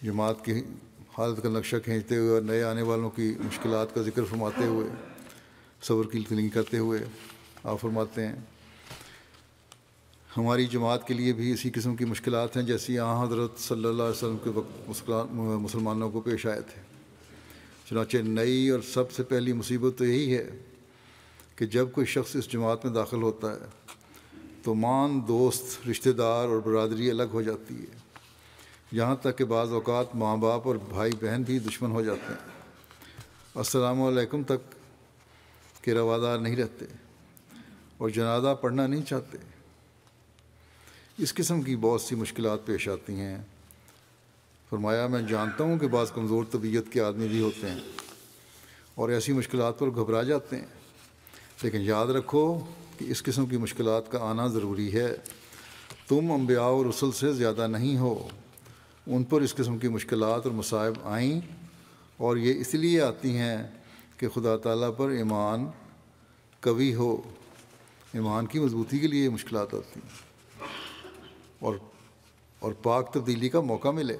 जमात की हालत का नक्शा खींचते हुए और नए आने वालों की मुश्किल का जिक्र फरमाते हुए सबर की तलिंग करते हुए आप फरमाते हैं हमारी जमात के लिए भी इसी किस्म की मुश्किल हैं जैसी आ हज़रत सल्ला वसम के वक्त मुसलमानों को पेश आए थे चुनाच नई और सबसे पहली मुसीबत तो यही है कि जब कोई शख्स इस जमात में दाखिल होता है तो मान दोस्त रिश्तेदार और बरदरी अलग हो जाती है यहाँ तक कि बाज़ अवत माँ बाप और भाई बहन भी दुश्मन हो जाते हैं असलकम तक के रवादार नहीं रहते और जनाजा पढ़ना नहीं चाहते इस किस्म की बहुत सी मुश्किल पेश आती हैं फरमाया मैं जानता हूँ कि बाज़ कमज़ोर तबीयत के आदमी भी होते हैं और ऐसी मुश्किल पर घबरा जाते हैं लेकिन याद रखो कि इस किस्म की मुश्किल का आना ज़रूरी है तुम अम्बिया और रसल से ज़्यादा नहीं हो उन पर इस किस्म की मुश्किल और मसायब आईं और ये इसलिए आती हैं कि खुदा तला पर ईमान कवी हो ईमान की मजबूती के लिए मुश्किल आती हैं और और पाक तब्दीली का मौका मिले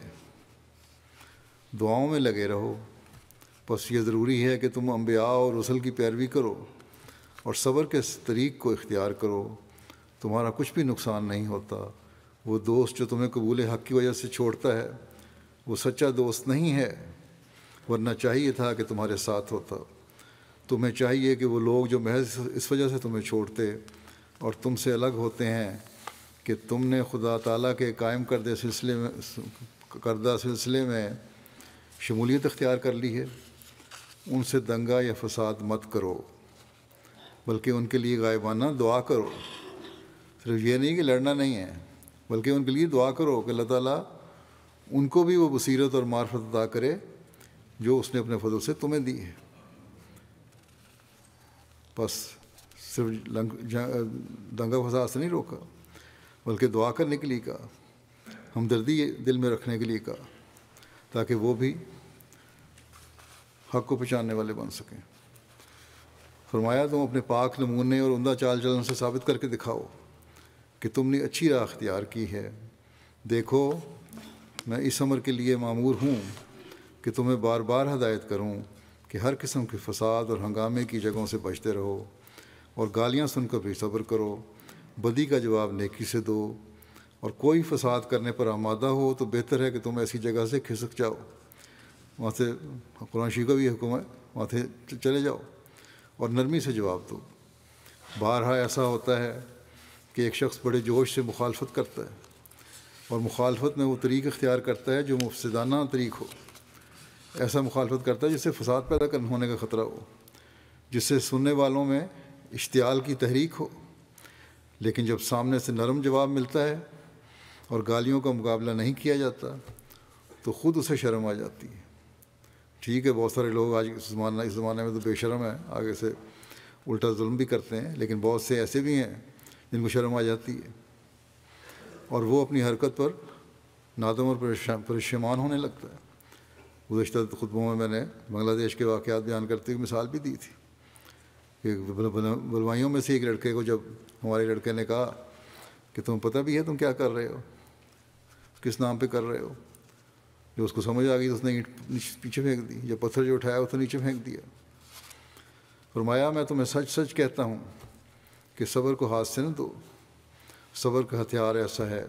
दुआओं में लगे रहो बस ये ज़रूरी है कि तुम अम्बिया और रसल की पैरवी करो और सब्र के तरीक़ को इख्तियार करो तुम्हारा कुछ भी नुकसान नहीं होता वो दोस्त जो तुम्हें कबूल हक़ की वजह से छोड़ता है वो सच्चा दोस्त नहीं है वरना चाहिए था कि तुम्हारे साथ होता तुम्हें चाहिए कि वो लोग जो महज इस वजह से तुम्हें छोड़ते और तुमसे अलग होते हैं कि तुमने खुदा तला के कायम करदे सिलसिले में करदा सिलसिले में शमूलियत अख्तियार कर ली है उनसे दंगा या फसाद मत करो बल्कि उनके लिए गायबाना दुआ करो सिर्फ ये नहीं कि लड़ना नहीं है बल्कि उनके लिए दुआ करो कि अल्लाह ताला उनको भी वो बसीरत और मार्फत अदा करे जो उसने अपने फजल से तुम्हें दी है बस सिर्फ दंगा फसाद से नहीं रोका बल्कि दुआ करने के लिए कहा हमदर्दी दिल में रखने के लिए कहा ताकि वो भी हक़ को पहचानने वाले बन सकें फरमाया तुम अपने पाक नमूने और उमदा चाल चलन से साबित करके दिखाओ कि तुमने अच्छी राह अख्तियार की है देखो मैं इस अमर के लिए मामूर हूँ कि तुम्हें बार बार हदायत करूँ कि हर किस्म के फसाद और हंगामे की जगहों से बचते रहो और गालियाँ सुनकर भी सब्र करो बदी का जवाब नेकी से दो और कोई फसाद करने पर आमादा हो तो बेहतर है कि तुम ऐसी जगह से खिसक जाओ वहाँ से कुरान शी का भी हुक्म है वहाँ से चले जाओ और नरमी से जवाब दो बारहा ऐसा होता है कि एक शख्स बड़े जोश से मुखालफत करता है और मुखालफत में वो तरीक़ अख्तियार करता है जो मुफसदाना तरीक़ हो ऐसा मुखालफत करता है जिससे फसाद पैदा कर होने का ख़तरा हो जिससे सुनने वालों में इश्तियाल की तहरीक हो लेकिन जब सामने से नरम जवाब मिलता है और गालियों का मुकाबला नहीं किया जाता तो ख़ुद उसे शर्म आ जाती है ठीक है बहुत सारे लोग आज इस इस ज़माने में तो बेशरम है आगे से उल्टा जुल्म भी करते हैं लेकिन बहुत से ऐसे भी हैं जिनको शर्म आ जाती है और वो अपनी हरकत पर नादम और परेशान होने लगता है गुजशत खुतबों में मैंने बांग्लादेश के वाक़ बयान करते हुए मिसाल भी दी थी कि बलवाइयों में से एक लड़के को जब हमारे लड़के ने कहा कि तुम पता भी है तुम क्या कर रहे हो किस नाम पे कर रहे हो जो उसको समझ आ गई तो उसने पीछे फेंक दी जब पत्थर जो उठाया उसने नीचे फेंक दिया फरमाया मैं तुम्हें सच सच कहता हूँ कि सबर को हाथ से ना दो सबर का हथियार ऐसा है